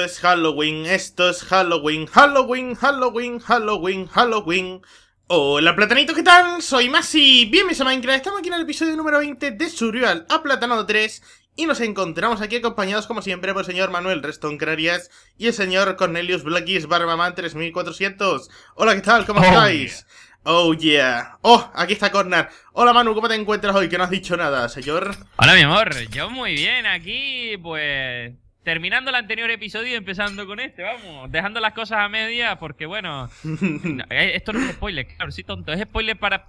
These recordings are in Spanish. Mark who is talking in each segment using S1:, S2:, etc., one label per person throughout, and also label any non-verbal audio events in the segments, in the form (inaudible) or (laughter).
S1: Esto es Halloween, esto es Halloween, Halloween, Halloween, Halloween, Halloween. Hola platanito, ¿qué tal? Soy Masi, bienvenidos a Minecraft, estamos aquí en el episodio número 20 de Surreal a 3 y nos encontramos aquí acompañados como siempre por el señor Manuel Reston Crarias y el señor Cornelius Blackies Barbaman 3400. Hola, ¿qué tal? ¿Cómo oh, estáis? Oh yeah. Oh, aquí está Cornar. Hola Manu, ¿cómo te encuentras hoy? Que no has dicho nada, señor. Hola mi amor,
S2: yo muy bien aquí, pues terminando el anterior episodio y empezando con este, vamos, dejando las cosas a media, porque bueno,
S1: (laughs)
S2: eh, esto no es spoiler, claro, sí, tonto, es spoiler para,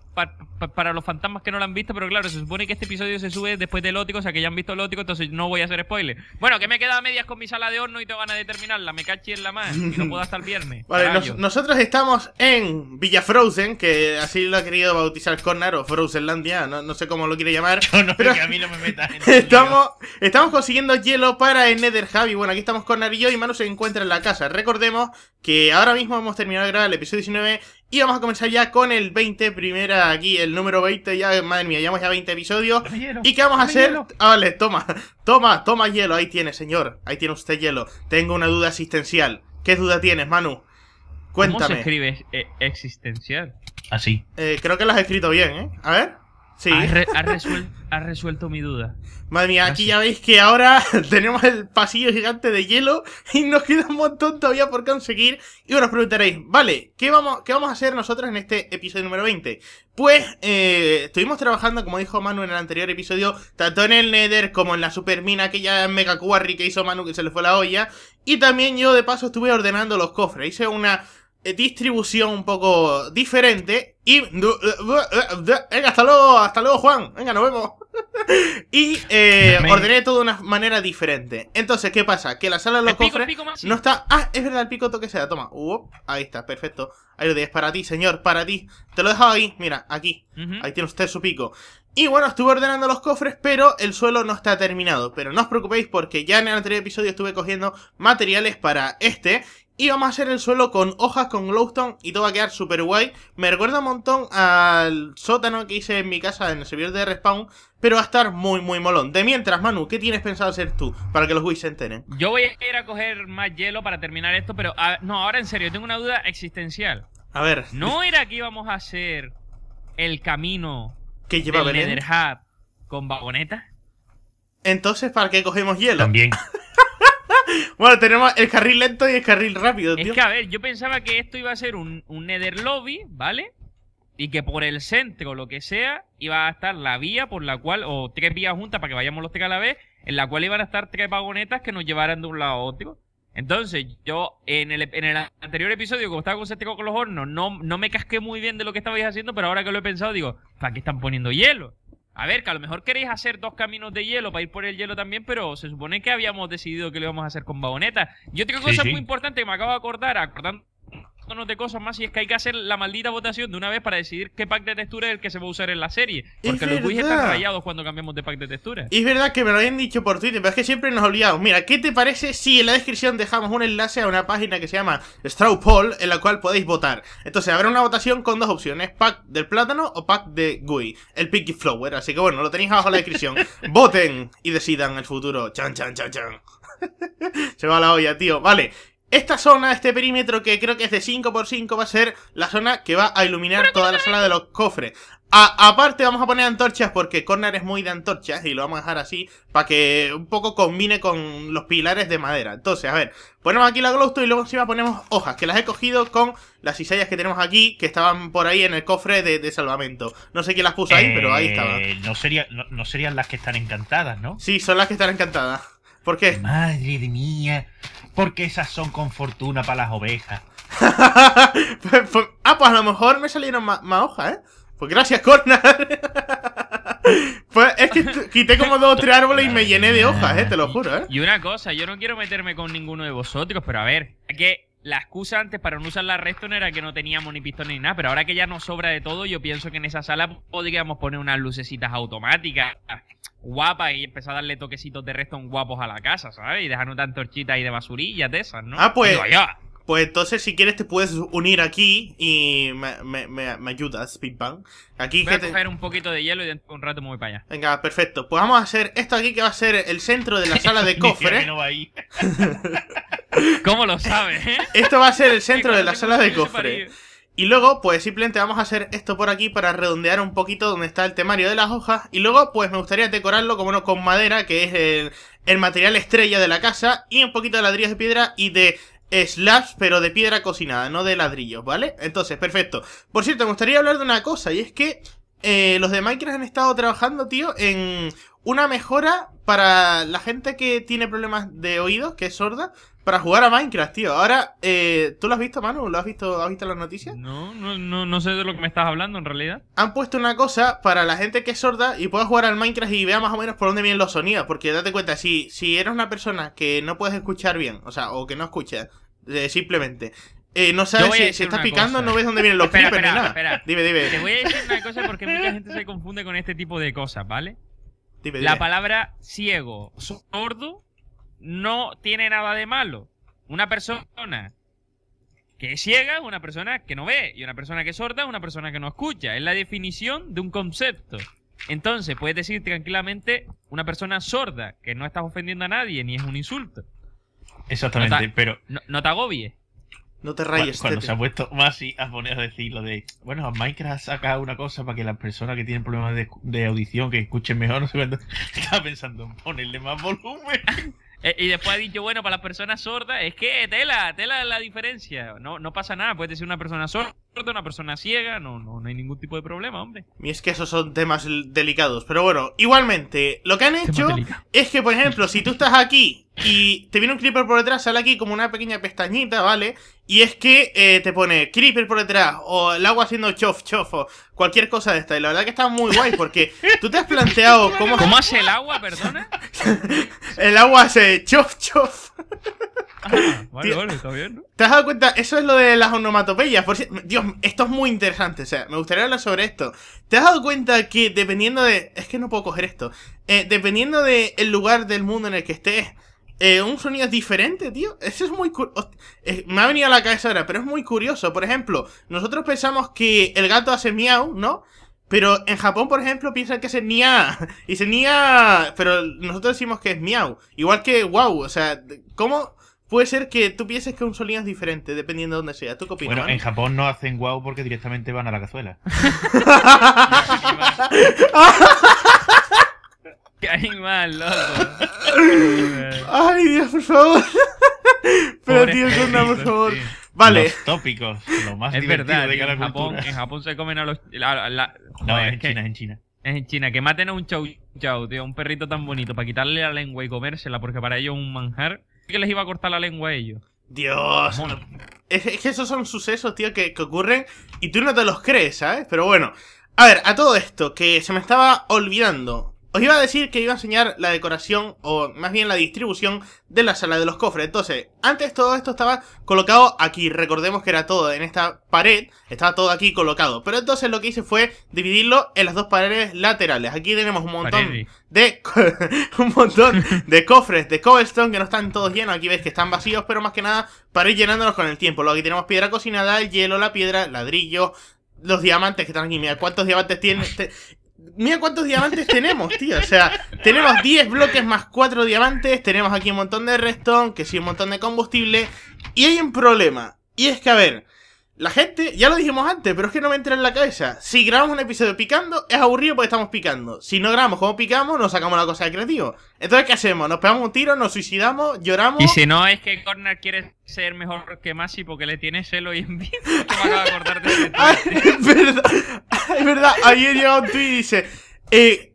S2: para, los fantasmas que no lo han visto, pero claro, se supone que este episodio se sube después del ótico, o sea que ya han visto el ótico, entonces no voy a hacer spoiler. Bueno, que me he quedado a medias con mi sala de horno y tengo ganas de terminarla, me caché en la mano y no puedo hasta el viernes.
S1: (laughs) Vale, nosotros estamos en Villa Frozen, que así lo ha querido bautizar Corner o Frozenlandia, no, sé cómo lo quiere llamar. (laughs) pero que a mí no me meta estamos, estamos consiguiendo hielo para ND Javi? Bueno, aquí estamos con Narillo y Manu se encuentra en la casa. Recordemos que ahora mismo hemos terminado de grabar el episodio 19 y vamos a comenzar ya con el 20, primera aquí, el número 20, ya, madre mía, Ya llevamos ya 20 episodios. ¿Y qué vamos a hacer? Ah, vale, toma, toma, toma hielo, ahí tiene, señor, ahí tiene usted hielo. Tengo una duda existencial. ¿Qué duda tienes, Manu? Cuéntame. ¿Cómo se
S2: escribe
S3: eh,
S1: existencial? Así. Eh, creo que lo has escrito bien, ¿eh? A ver. Sí. ha resuelto mi duda. Madre mía, aquí ya veis que ahora (laughs) tenemos el pasillo gigante de hielo y nos queda un montón todavía por conseguir. Y os preguntaréis, vale, ¿qué vamos, qué vamos a hacer nosotros en este episodio número 20? Pues eh, estuvimos trabajando, como dijo Manu en el anterior episodio, tanto en el Nether como en la supermina, aquella mega quarry que hizo Manu que se le fue la olla. Y también yo de paso estuve ordenando los cofres. Hice una eh, distribución un poco diferente. Y... Eh, eh, venga, hasta luego, hasta luego Juan. Venga, nos vemos. (laughs) y ordené todo de una manera diferente. Entonces, ¿qué pasa? Que la sala de los cofres no está... Ah, es verdad, el pico toque sea. Toma. Uh, ahí está, perfecto. Ahí lo tienes para ti, señor, para ti. Te lo he dejado ahí, mira, aquí. Ahí tiene usted su pico. Y bueno, estuve ordenando los cofres, pero el suelo no está terminado. Pero no os preocupéis porque ya en el anterior episodio estuve cogiendo materiales para este íbamos a hacer el suelo con hojas, con glowstone y todo va a quedar super guay. Me recuerda un montón al sótano que hice en mi casa en el servidor de respawn, pero va a estar muy, muy molón. De mientras, Manu, ¿qué tienes pensado hacer tú para que los Wii se enteren? Yo voy a ir
S2: a coger más hielo para terminar esto, pero ah, no, ahora en serio, tengo una duda existencial.
S1: A ver. ¿No
S2: era que íbamos a hacer el camino que lleva del
S1: con vagoneta? Entonces, ¿para qué cogemos hielo? También. (laughs) Bueno, tenemos el carril lento y el carril rápido, tío. Es que, a ver, yo pensaba que esto iba a ser un, un Nether
S2: Lobby, ¿vale? Y que por el centro, lo que sea, iba a estar la vía por la cual, o tres vías juntas para que vayamos los tres a la vez, en la cual iban a estar tres vagonetas que nos llevaran de un lado a otro. Entonces, yo en el, en el anterior episodio, como estaba concentrado con los hornos, no, no me casqué muy bien de lo que estabais haciendo, pero ahora que lo he pensado, digo, ¿para qué están poniendo hielo? A ver, que a lo mejor queréis hacer dos caminos de hielo para ir por el hielo también, pero se supone que habíamos decidido que lo íbamos a hacer con Baboneta. Yo tengo cosa muy importante que me acabo de acordar, acordando de cosas más y es que hay que hacer la maldita votación de una vez para decidir qué pack de textura es el que se va a usar en la serie. Porque los guis están rayados cuando cambiamos de pack de textura. Es
S1: verdad que me lo habían dicho por Twitter, pero es que siempre nos olvidamos. Mira, ¿qué te parece si en la descripción dejamos un enlace a una página que se llama Straw en la cual podéis votar? Entonces habrá una votación con dos opciones, pack del plátano o pack de GUI, el Pinky Flower. Así que bueno, lo tenéis abajo en la descripción. (laughs) Voten y decidan el futuro. Chan, chan, chan, chan. (laughs) se va la olla, tío. Vale, esta zona, este perímetro que creo que es de 5x5 va a ser la zona que va a iluminar toda la sala de los cofres. aparte vamos a poner antorchas porque Corner es muy de antorchas y lo vamos a dejar así para que un poco combine con los pilares de madera. Entonces, a ver, ponemos aquí la glowstone y luego encima ponemos hojas, que las he cogido con las cisallas que tenemos aquí, que estaban por ahí en el cofre de, salvamento. No sé quién las puso ahí, pero ahí eh, estaban.
S3: No, no serían las que están encantadas, ¿no? Sí, son las que están encantadas. ¿Por qué? Madre mía porque esas son con fortuna para las ovejas. (laughs) ah,
S1: pues a lo mejor me salieron más, hojas, ¿eh? Pues gracias, Cornar. (laughs) pues es que quité como dos o tres árboles y me llené de hojas, ¿eh? Te lo juro, ¿eh?
S2: Y, una cosa, yo no quiero meterme con ninguno de vosotros, pero a ver, que la excusa antes para no usar la Redstone era que no teníamos ni pistones ni nada, pero ahora que ya nos sobra de todo, yo pienso que en esa sala podríamos poner unas lucecitas automáticas guapas y empezar a darle toquecitos de Redstone guapos a la casa, ¿sabes? Y dejar tan antorchita y de basurillas de esas, ¿no? Ah, pues.
S1: Pues entonces, si quieres, te puedes unir aquí y me, me, me, ayudas, Big Aquí Voy a coger
S2: un poquito de hielo y un rato me voy para allá.
S1: Venga, perfecto. Pues vamos a hacer esto aquí que va a ser el centro de la (laughs) sala de cofre no (laughs) ¿Cómo lo sabes, eh? Esto va a ser el centro de la sala de cofre. Y luego, pues simplemente vamos a hacer esto por aquí para redondear un poquito donde está el temario de las hojas. Y luego, pues me gustaría decorarlo, como con madera, que es el, el material estrella de la casa. Y un poquito de ladrillos de piedra y de slabs, pero de piedra cocinada, no de ladrillos, ¿vale? Entonces, perfecto. Por cierto, me gustaría hablar de una cosa, y es que eh, los de Minecraft han estado trabajando, tío, en una mejora para la gente que tiene problemas de oídos, que es sorda, para jugar a Minecraft, tío. Ahora, eh, ¿tú lo has visto, Manu? ¿Lo has visto, has visto las noticias? No, no,
S2: no, no sé de lo que me estás hablando en realidad.
S1: Han puesto una cosa para la gente que es sorda y pueda jugar al Minecraft y vea más o menos por dónde vienen los sonidos. Porque date cuenta, si, si eres una persona que no puedes escuchar bien, o sea, o que no escuchas eh, simplemente. Eh, no sabes si, estás picando, no ves dónde vienen los espera, Te voy a decir una cosa porque mucha gente se
S2: confunde con este tipo de cosas, ¿vale? La palabra ciego, sordo, no tiene nada de malo. Una persona que es ciega es una persona que no ve y una persona que es sorda es una persona que no escucha. Es la definición de un concepto. Entonces, puedes decir tranquilamente una persona sorda, que no estás ofendiendo a nadie ni es un insulto.
S3: Exactamente, pero.
S2: No, te agobies. No te rayes. Cuando, cuando se ha
S3: puesto más y a poner a decir lo de. Bueno, Minecraft ha una cosa para que las personas que tienen problemas de, audición que escuchen mejor, (laughs) no sé cuándo.
S2: Estaba pensando ponerle más volumen. Eh, y después ha dicho, bueno, para las personas sordas, es que tela, tela la diferencia. No, no pasa nada, puedes ser una persona sorda, una persona
S1: ciega, no, no, no hay ningún tipo de problema, hombre. Y es que esos son temas delicados. Pero bueno, igualmente, lo que han hecho es que, por ejemplo, si tú estás aquí y te viene un creeper por detrás, sale aquí como una pequeña pestañita, ¿vale? Y es que eh, te pone creeper por detrás, o el agua haciendo chof, chof, o cualquier cosa de esta. Y la verdad que está muy guay, porque tú te has planteado (laughs) cómo... ¿Cómo hace el agua, perdona? (laughs) el agua se chof, chof. Ah, vale, (laughs) vale, está bien. ¿Te has dado cuenta? Eso es lo de las onomatopeyas. Dios, esto es muy interesante. O sea, me gustaría hablar sobre esto. ¿Te has dado cuenta que dependiendo de. Es que no puedo coger esto. Eh, dependiendo del lugar del mundo en el que estés. Eh, un sonido es diferente, tío. Eso es muy eh, me ha venido a la cabeza ahora, pero es muy curioso. Por ejemplo, nosotros pensamos que el gato hace miau, ¿no? Pero en Japón, por ejemplo, piensan que es Nia. (laughs) Y se Nia. Pero nosotros decimos que es Miau. Igual que wow. O sea, ¿cómo puede ser que tú pienses que un solino es diferente dependiendo de dónde sea? ¿Tú qué opinas? Bueno, en
S3: Japón no hacen wow porque directamente van a la cazuela. (laughs) (laughs) ¡Qué animal, loco!
S1: ¡Ay, Dios, por favor! pero, Pobre tío, por favor.
S3: Vale. tópicos, lo más es verdad, de en Japón, en
S2: Japón se comen a los... no, es en China, en China. Es en China, que maten a un chau chau, tío, un perrito tan bonito, para quitarle la lengua y comérsela, porque para ellos es un manjar... que les iba a cortar la
S1: lengua a ellos? Dios. Es, que esos son sucesos, tío, que, que ocurren y tú no te los crees, ¿sabes? Pero bueno. A ver, a todo esto, que se me estaba olvidando. Os iba a decir que iba a enseñar la decoración, o más bien la distribución, de la sala de los cofres. Entonces, antes todo esto estaba colocado aquí. Recordemos que era todo en esta pared, estaba todo aquí colocado. Pero entonces lo que hice fue dividirlo en las dos paredes laterales. Aquí tenemos un montón de (laughs) un montón de cofres de cobblestone que no están todos llenos. Aquí veis que están vacíos, pero más que nada para ir llenándolos con el tiempo. Luego aquí tenemos piedra cocinada, hielo, la piedra, ladrillo, los diamantes que están aquí. Mira, ¿cuántos diamantes tiene? este... Mira cuántos diamantes tenemos, tío. O sea, tenemos 10 bloques más 4 diamantes. Tenemos aquí un montón de redstone, que sí, un montón de combustible. Y hay un problema. Y es que, a ver, la gente, ya lo dijimos antes, pero es que no me entra en la cabeza. Si grabamos un episodio picando, es aburrido porque estamos picando. Si no grabamos como picamos, nos sacamos la cosa de creativo. Entonces, ¿qué hacemos? Nos pegamos un tiro, nos suicidamos, lloramos. Y si no, es que
S2: Corner quiere ser mejor que Masi porque le tiene celo y envidia. (laughs)
S1: (laughs) ayer llega un tweet y dice: eh,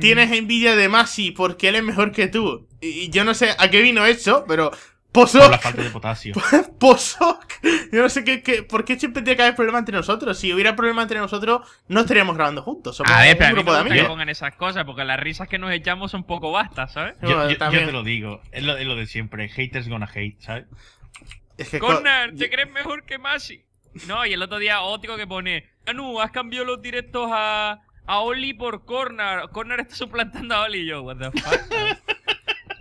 S1: tienes envidia de Masi porque él es mejor que tú. Y yo no sé a qué vino eso, pero. Pozok. la falta de potasio. (laughs) Poso. Yo no sé qué, por qué siempre tiene que haber problema entre nosotros. Si hubiera problema entre nosotros, no estaríamos grabando juntos. Somos a un no de
S2: pongan esas cosas, porque las risas que nos echamos son poco bastas, ¿sabes? Yo, te lo
S3: digo, es lo, de siempre. Haters gonna hate, ¿sabes? Es ¿te
S2: crees mejor que Masi? No, y el otro día ótico que pone. Anu, has cambiado los directos a, a Oli por Corner. Corner está suplantando a Oli y yo, what the fuck. (laughs)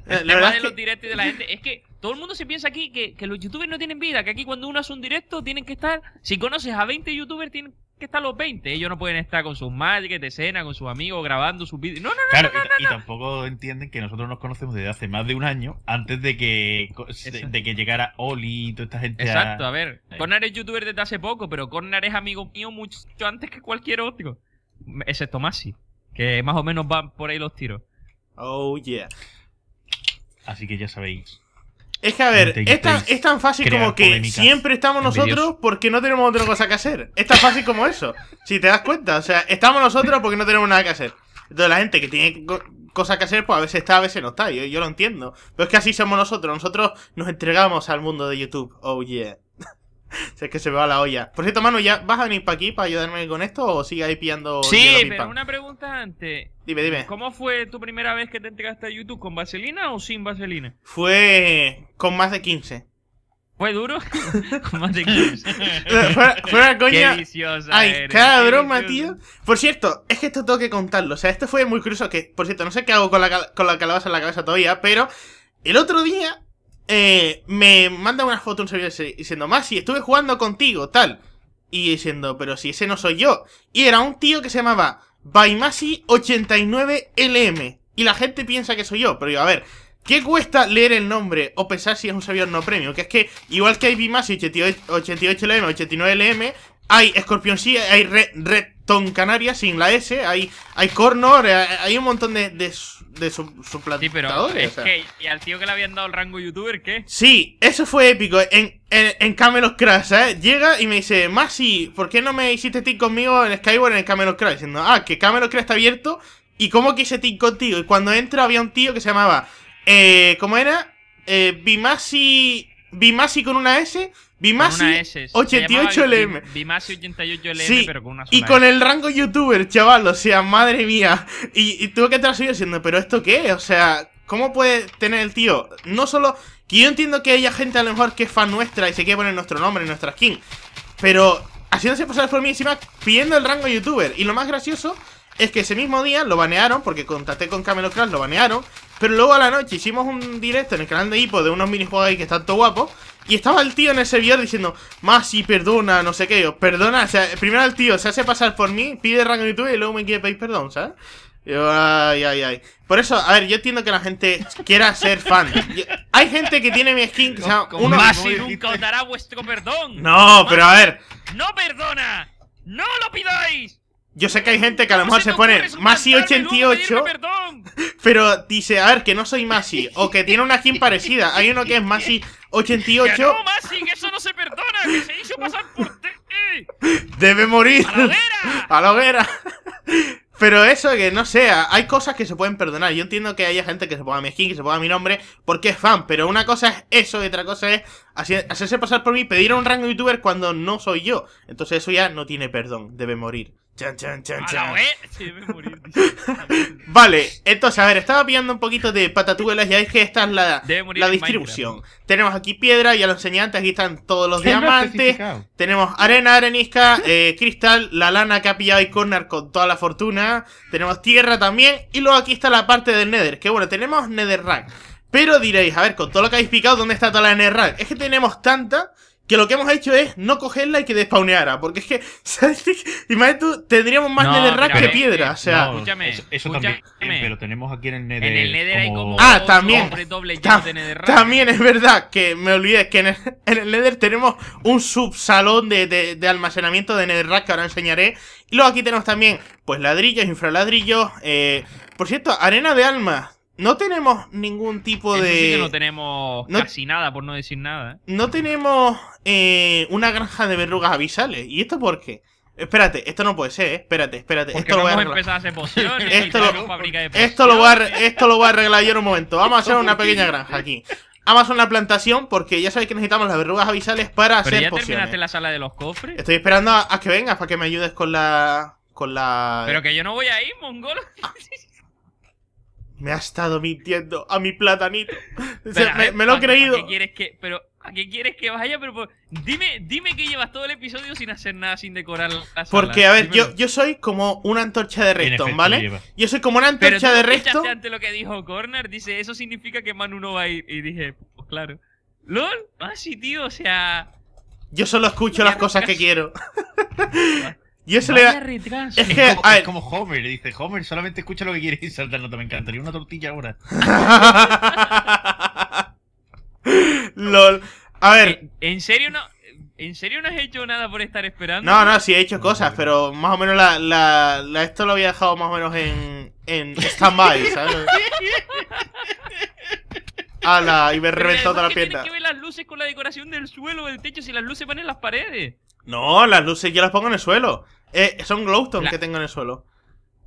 S1: Eh, los
S2: directos de la gente. Es que todo el mundo se piensa aquí que, que, los youtubers no tienen vida, que aquí cuando uno hace un directo tienen que estar. Si conoces a 20 youtubers, tienen que están los 20. Ellos no pueden estar con sus madres de cena, con sus amigos, grabando sus vídeos. No, no,
S3: no. y, tampoco entienden que nosotros nos conocemos desde hace más de un año, antes de que, de que llegara Oli y toda esta gente. Exacto,
S2: a, ver. Corner es youtuber desde hace poco, pero Corner es amigo mío mucho antes que cualquier otro. Excepto Masi, que más o menos van por ahí
S3: los tiros. Oh, yeah. Así que ya sabéis.
S1: Es que a ver, es tan, es tan fácil como que siempre estamos nosotros porque no tenemos otra cosa que hacer. Es tan fácil como eso. Si te das cuenta, o sea, estamos nosotros porque no tenemos nada que hacer. Entonces la gente que tiene cosas que hacer, pues a veces está, a veces no está. Yo, yo lo entiendo. Pero es que así somos nosotros. Nosotros nos entregamos al mundo de YouTube. Oh yeah es que se me va la olla. Por cierto, Manu, ¿ya vas a venir para aquí para ayudarme con esto o sigue ahí pillando? Sí, pero una
S2: pregunta antes.
S1: Dime, dime. ¿Cómo
S2: fue tu primera vez que te entregaste a YouTube? ¿Con vaselina o sin vaselina?
S1: Fue con más de 15. ¿Fue duro? (laughs) con
S3: más de 15. Fue una coña. Qué Ay, eres, cada tío.
S1: Por cierto, es que esto tengo que contarlo. O sea, esto fue muy curioso que, por cierto, no sé qué hago con la, con la calabaza en la cabeza todavía, pero el otro día eh, me manda una foto un servidor diciendo, Masi, estuve jugando contigo, tal. Y diciendo, pero si ese no soy yo. Y era un tío que se llamaba Baimasi89LM. Y la gente piensa que soy yo, pero yo, a ver, ¿Qué cuesta leer el nombre o pensar si es un servidor no premio Que es que, igual que hay Bimasi 88LM, 89LM, hay Scorpion C, hay Red Ton Canaria sin la S, hay, hay Cornor, eh, hay un montón de, de, de suplantadores. Sí, pero
S2: ¿y al tío que le habían dado el rango youtuber qué?
S1: Sí, eso fue épico. En, en, en Camelot Crash, ¿eh? Llega y me dice, Masi, ¿por qué no me hiciste team conmigo en Skyward en el Crash? Diciendo, ah, que Camelot Crash está abierto y cómo quise team contigo. Y cuando entro había un tío que se llamaba, eh, ¿cómo era? Eh, Bimasi, Bimasi con una S, Bimasi 88LM.
S2: Bimasi 88LM, pero con una sola Y con
S1: el rango youtuber, chaval, o sea, madre mía. Y, tuve que estar diciendo, ¿pero esto qué? O sea, ¿cómo puede tener el tío? No solo. Que yo entiendo que haya gente a lo mejor que es fan nuestra y se quiere poner nuestro nombre, nuestra skin. Pero haciéndose pasar por mí encima pidiendo el rango youtuber. Y lo más gracioso es que ese mismo día lo banearon, porque contacté con Camelot lo banearon. Pero luego a la noche hicimos un directo en el canal de Hippo de unos minijuegos ahí que están todo guapos. Y estaba el tío en el servidor diciendo, más Masi, perdona, no sé qué. perdona, o sea, primero el tío se hace pasar por mí, pide rango en YouTube y luego me quiere pedir perdón, ¿sabes? Yo, ay, ay, ay. Por eso, a ver, yo entiendo que la gente quiera ser fan. hay gente que tiene mi skin. O sea, uno, nunca os dará vuestro perdón. No, pero a ver. ¡No perdona! ¡No lo pidáis! Yo sé que hay gente que a lo mejor se pone Masi88, pero dice, a ver, que no soy Masi, (laughs) o que tiene una skin parecida. Hay uno que es Masi88. No,
S2: Masi, que eso no se perdona, que se hizo pasar por ti.
S1: Debe morir. ¡A la hoguera! (laughs) ¡A Pero eso, que no sea, hay cosas que se pueden perdonar. Yo entiendo que haya gente que se ponga mi skin, que se ponga mi nombre, porque es fan, pero una cosa es eso y otra cosa es hacerse pasar por mí, pedir a un rango youtuber cuando no soy yo. Entonces eso ya no tiene perdón, debe morir. Chan, chan, chan, chan. (laughs) (laughs) vale, entonces, a ver, estaba pillando un poquito de patatuelas. Ya es que esta es la, la distribución. Tenemos aquí piedra, y lo los antes. Aquí están todos los (laughs) diamantes. Tenemos arena, arenisca, eh, cristal, la lana que ha pillado y Corner con toda la fortuna. Tenemos tierra también. Y luego aquí está la parte del Nether. Que bueno, tenemos Netherrack. Pero diréis, a ver, con todo lo que habéis picado, ¿dónde está toda la Netherrack? Es que tenemos tanta que lo que hemos hecho es no cogerla y que despauneara, Porque es que, Imagínate (laughs) tú, tendríamos más netherrack que piedra. o sea,
S3: escúchame, eso, también. Pero tenemos aquí en el nether. En el nether hay como. Ah, también. Doble de netherrack. También
S1: es verdad que me olvidé que en el, (laughs) nether tenemos un subsalón de, de, almacenamiento de netherrack que ahora enseñaré. Y luego aquí tenemos también, pues ladrillos, infraladrillos. Eh, por cierto, arena de alma no tenemos ningún tipo de. no
S2: tenemos casi nada, por no
S1: decir nada. ¿eh? No tenemos eh, una granja de verrugas avisales. ¿Y esto por qué? Espérate, esto no puede ser, ¿eh? espérate, espérate. esto lo voy a esto,
S3: lo, voy a, esto
S1: lo voy a arreglar yo en un momento. Vamos a hacer una (laughs) pequeña granja aquí. Vamos a hacer una plantación porque ya sabéis que necesitamos las verrugas avisales para Pero hacer ya pociones. terminaste
S2: la sala de los cofres? Estoy
S1: esperando a, que vengas para que me ayudes con la... con la... Pero
S2: que yo no voy a ir, mongolo. Ah. (laughs)
S1: Me ha estado mintiendo a mi platanito. me, lo he creído. ¿a qué
S2: quieres que, pero, qué quieres que vaya? Pero pues, dime, dime que llevas todo el episodio sin hacer nada, sin decorar la sala. Porque, a ver, yo,
S1: yo soy como una antorcha de redstone, ¿vale? Yo soy como una antorcha pero de redstone. antes
S2: lo que dijo Corner, dice, eso significa que Manu no va a ir. Y dije, pues claro. LOL, ah, sí, tío, o sea...
S1: Yo solo escucho las cosas que quiero. (laughs) Y eso le Es, que, como, es
S3: como Homer, dice, Homer, solamente escucha lo que quieres y salta te Me encantaría una tortilla ahora. (laughs)
S1: LOL. A ver. Eh,
S2: ¿En, serio no? ¿En serio no has hecho nada por estar esperando? No, no,
S1: sí he hecho cosas, pero más o menos la, esto lo había dejado más o menos en, en stand-by, (laughs) ¿sabes? Ala, y me reventó toda la pierna. Tiene que ver
S2: las luces con la decoración del suelo, del techo, si las luces van en las paredes.
S1: No, las luces yo las pongo en el suelo. Eh, son glowstone que tengo en el suelo.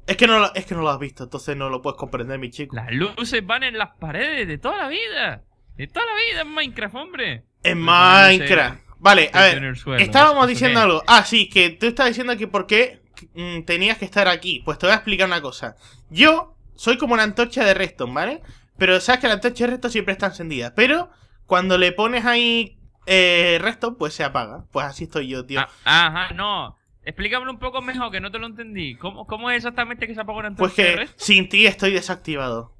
S1: Es que, no, es que no lo has visto, entonces no lo puedes comprender, mi chico. Las luces van en las paredes de toda la vida.
S2: De toda la vida en Minecraft, hombre. En Minecraft. Vale, a ver. estábamos diciendo
S1: algo. Ah, sí, que tú estás diciendo que por qué mm, tenías que estar aquí. Pues te voy a explicar una cosa. Yo soy como una antorcha de Redstone, ¿vale? Pero sabes que la antorcha de Redstone siempre está encendida. Pero cuando le pones ahí eh, el resto, pues se apaga. Pues así estoy yo, tío. Ah,
S2: ajá, no. Explícamelo un poco mejor, que no te lo entendí. ¿Cómo, cómo es exactamente que se apaga una Pues que
S1: sin ti estoy desactivado.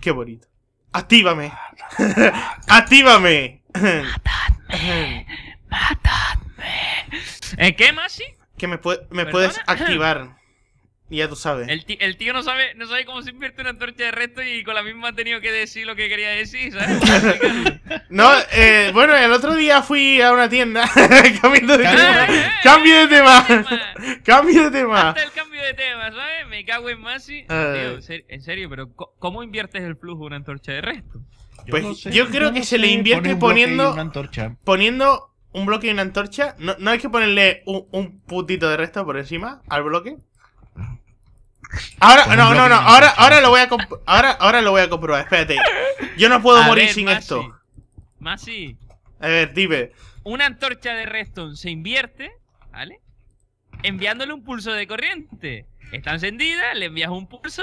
S1: Qué bonito. ¡Actívame! (laughs) ¡Actívame! ¡Matadme! ¡Matadme! ¿En ¿Qué, Masi? Que me, me puedes activar. Y ya tú sabes. El
S2: tío, no sabe no sabe cómo se invierte una antorcha de resto y con la misma ha tenido que decir lo que quería decir, ¿sabes? (laughs)
S1: no, eh, bueno, el otro día fui a una tienda. (laughs) cambiando de tema. cambio de tema. cambio de tema. (laughs) el cambio de tema, ¿sabes?
S2: Me cago en Masi. Ah. en serio, pero ¿cómo inviertes el flujo de una antorcha de resto? pues yo creo que se le invierte poniendo.
S1: Poniendo un bloque y una antorcha. No, hay que ponerle un, un putito de resto por encima al bloque. Ahora, no, no, no, ahora, ahora lo voy a ahora, ahora lo voy a comprobar, espérate. Yo no puedo morir sin esto. Masi. A ver, dime.
S2: Una antorcha de Redstone se invierte, ¿vale? Enviándole un pulso de corriente. Está encendida, le envías un pulso,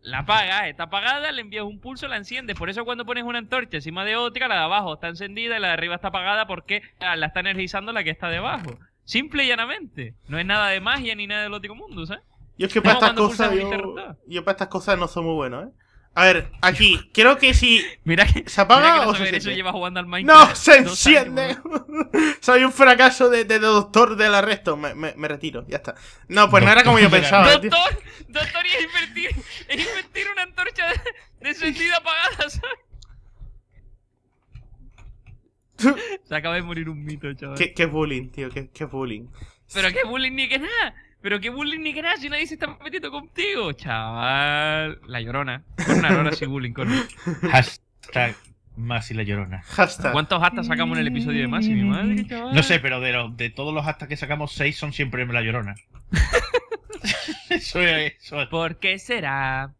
S2: la apagas, está apagada, le envías un pulso, la enciendes. Por eso cuando pones una antorcha encima de otra, la de abajo está encendida y la de arriba está apagada porque la está energizando la que está debajo. Simple y llanamente. No es nada de magia ni nada del otro mundo, ¿sabes?
S1: Yo es que para estas cosas. Yo, estas cosas no soy muy bueno, ¿eh? A ver, aquí, creo que si. (laughs) Mira que. ¿Se apaga que o se enciende? ¡No! ¡Se enciende! (laughs) Soy un fracaso de, doctor del arresto. Me, me, retiro, ya está. No, pues no era como yo pensaba. ¡Doctor! ¡Doctor! Y es
S2: invertir, es invertir una antorcha de, de sentido apagada,
S1: ¿sabes? (laughs) Se acaba de morir un mito, chaval. Qué, qué bullying, tío, qué, qué bullying.
S2: Pero qué bullying ni que nada. Pero qué bullying ni gracia, nadie se está metiendo contigo,
S1: chaval. La
S3: llorona. una ahora sí bullying, con Hashtag más y la llorona. Hashtag. ¿Cuántos hashtags sacamos en el episodio de más y mi madre, chaval? No sé, pero de, los, de todos los hasta que sacamos, seis son siempre la llorona. Soy (laughs) ahí, eso ¿Por qué será?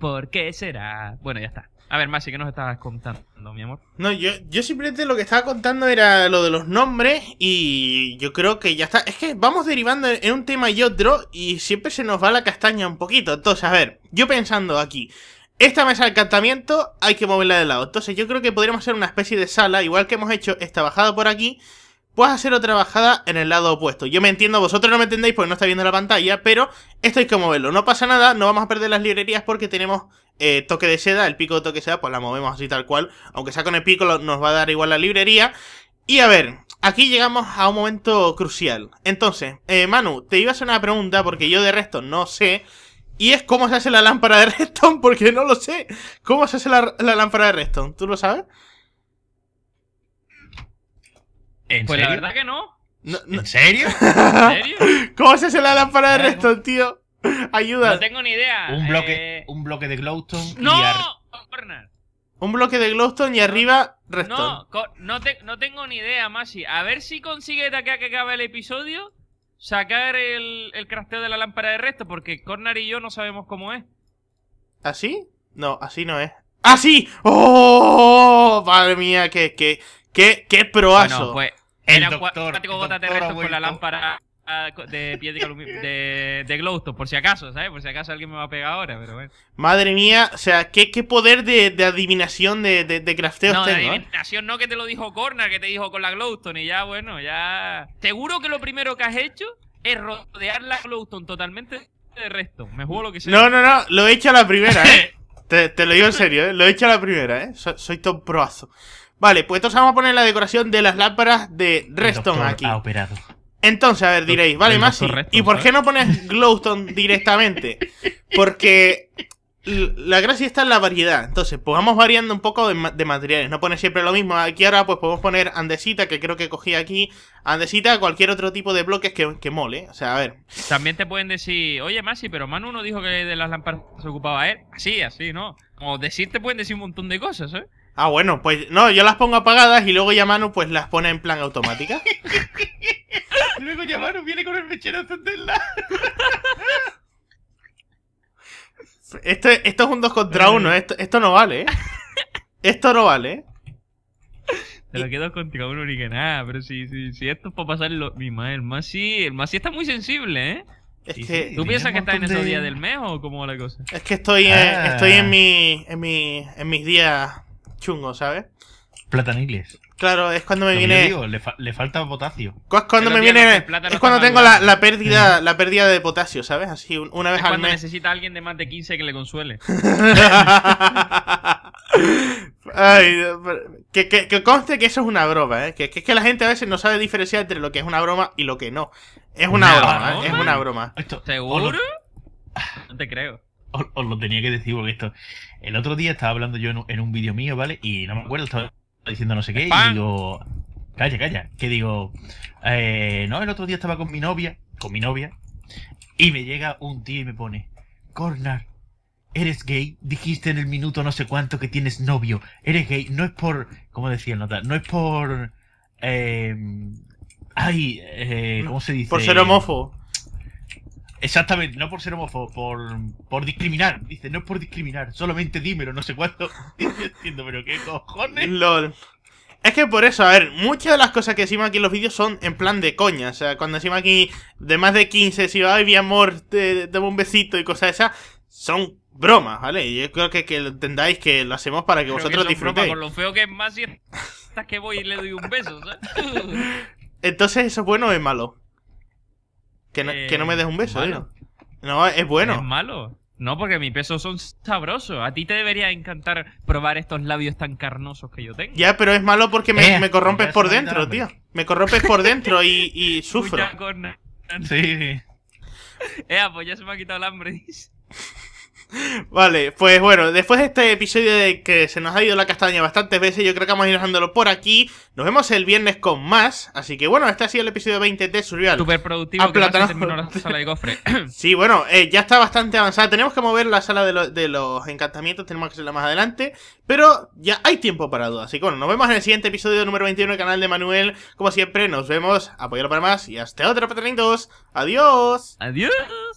S2: ¿Por qué será? Bueno, ya está. A ver, Masi, ¿qué nos estabas contando, mi amor?
S1: No, yo, yo simplemente lo que estaba contando era lo de los nombres y yo creo que ya está. Es que vamos derivando en un tema y otro y siempre se nos va la castaña un poquito. Entonces, a ver, yo pensando aquí, esta mesa de encantamiento hay que moverla de lado. Entonces yo creo que podríamos hacer una especie de sala, igual que hemos hecho esta bajada por aquí Puedes hacer otra bajada en el lado opuesto. Yo me entiendo, vosotros no me entendéis porque no está viendo la pantalla, pero esto hay que moverlo. No pasa nada, no vamos a perder las librerías porque tenemos eh, toque de seda, el pico de toque de seda, pues la movemos así tal cual. Aunque sea con el pico nos va a dar igual la librería. Y a ver, aquí llegamos a un momento crucial. Entonces, eh, Manu, te iba a hacer una pregunta porque yo de resto no sé... Y es cómo se hace la lámpara de (laughs) reston porque no lo sé. ¿Cómo se hace la, lámpara de redstone? ¿Tú lo sabes? pues la verdad que no. (laughs) ¿En serio? ¿Cómo se hace la lámpara de Reston, tío? Ayuda. No tengo ni idea. Un bloque, eh, un bloque de glowstone. ¡No! Un bloque de glowstone y arriba Reston.
S2: No, no, tengo ni idea, Masi. A ver si consigue de acá que acabe el episodio sacar
S1: el, el crafteo de la lámpara de resto, porque Corner y yo no sabemos cómo es. ¿Así? ¿Ah, no, así no es. ¡Así! ¡Ah, ¡Oh! Madre mía, qué, qué, proazo. Pues, el doctor, ah, de restos con la lámpara
S2: de pie de, Glowstone, por si acaso, ¿sabes? Por si acaso alguien me va a pegar ahora, pero bueno.
S1: Madre mía, o sea, qué, qué poder de, de adivinación de, de, de crafteo no, eh?
S2: adivinación no, que te lo dijo Corner, que te dijo con la Glowstone y ya, bueno, ya... Seguro que lo primero que has hecho es rodear la Glowstone totalmente de resto. Me juego lo que sea. No, no, no, lo he hecho a la primera, (laughs)
S1: ¿eh? te, te, lo digo en serio, ¿eh? Lo he hecho a la primera, ¿eh? soy, Tom proazo. Vale, pues entonces vamos a poner la decoración de las lámparas de Redstone aquí. Ha operado. Entonces, a ver, diréis, vale, Masi, ¿y por qué no pones Glowstone (laughs) directamente? Porque la gracia está en la variedad. Entonces, pues vamos variando un poco de, materiales. No pones siempre lo mismo. Aquí ahora, pues podemos poner andesita, que creo que cogí aquí. Andesita, cualquier otro tipo de bloques que, mole. O sea, a ver.
S2: También te pueden decir, oye, Masi, pero Manu no dijo que de las lámparas se ocupaba él. Así, así, ¿no? Como decir, te pueden decir un montón de cosas, ¿eh?
S1: Ah, bueno, pues no, yo las pongo apagadas y luego Yamano pues las pone en plan automática. (laughs) luego Yamano viene con el mechero a encenderla. (laughs) esto, esto es un 2 contra 1, eh. esto, esto no vale. ¿eh? Esto no vale. ¿eh?
S2: Te lo quedo contigo contra uno ni que nada, pero si, si, esto es para pasar mi madre, el más el más está muy sensible, ¿eh? ¿Tú piensas que estás en esos días del mes o cómo va la cosa? Es que estoy, ah.
S1: estoy en, mi, en, mi, en mis días chungo, ¿sabes?
S3: Plataniles.
S1: Claro, es cuando me viene. le, falta potasio. Es cuando me viene. Es cuando tengo la, pérdida, la pérdida de potasio, ¿sabes? Así una vez al cuando
S2: necesita alguien de más de 15 que le consuele. (laughs)
S1: Ay, que, conste que eso es una broma, ¿eh? Que, es que la gente a veces no sabe diferenciar entre lo que es una broma y lo que no. Es una, broma, ¿eh? es una broma. ¿Seguro? No te creo
S3: os, lo tenía que decir porque esto. El otro día estaba hablando yo en un, vídeo mío, ¿vale? Y no me acuerdo, estaba diciendo no sé qué. Y digo, calla, calla. Que digo, eh, no, el otro día estaba con mi novia, con mi novia. Y me llega un tío y me pone, Cornar, eres gay, dijiste en el minuto no sé cuánto que tienes novio, eres gay, no es por, ¿cómo decía el nota? No es por, eh, ay, eh, ¿cómo se dice? Por ser homófobo. Exactamente, no por ser homófobo, por, por discriminar. Dice, no es por discriminar,
S1: solamente dímelo, no sé cuánto. Entiendo, (laughs) pero qué cojones. Es que por eso, a ver, muchas de las cosas que decimos aquí en los vídeos son en plan de coña. O sea, cuando decimos aquí de más de 15, si va, mi amor, te, te un besito y cosas esas, son bromas, ¿vale? Y yo creo que, que entendáis que lo hacemos para que vosotros que disfrutéis. Con
S2: lo feo que es más si que voy y le doy un beso, ¿sabes? (laughs)
S1: Entonces, ¿eso es bueno o es malo? Que no, me eh, des un beso,
S2: No, es bueno. Es malo. No, porque mis besos son sabrosos. A ti te debería encantar probar estos labios tan carnosos que yo tengo. Ya,
S1: pero es malo porque me, eh, corrompes por dentro, tío. Me corrompes por dentro y, y (laughs) sufro. Sí, sí. (laughs)
S2: Eh, pues ya se me ha quitado el hambre.
S1: Vale, pues bueno, después de este episodio de que se nos ha ido la castaña bastantes veces, yo creo que vamos a ir dejándolo por aquí. Nos vemos el viernes con más. Así que bueno, este ha sido el episodio 20 de Survival. Super productivo, ah, que la (laughs) sala de cofre. (coughs) sí, bueno, eh, ya está bastante avanzada. Tenemos que mover la sala de, los encantamientos, tenemos que hacerla más adelante. Pero ya hay tiempo para dudas. Así que bueno, nos vemos en el siguiente episodio número 21 del canal de Manuel. Como siempre, nos vemos. Apoyalo para más y hasta otro, patronitos. Adiós. Adiós.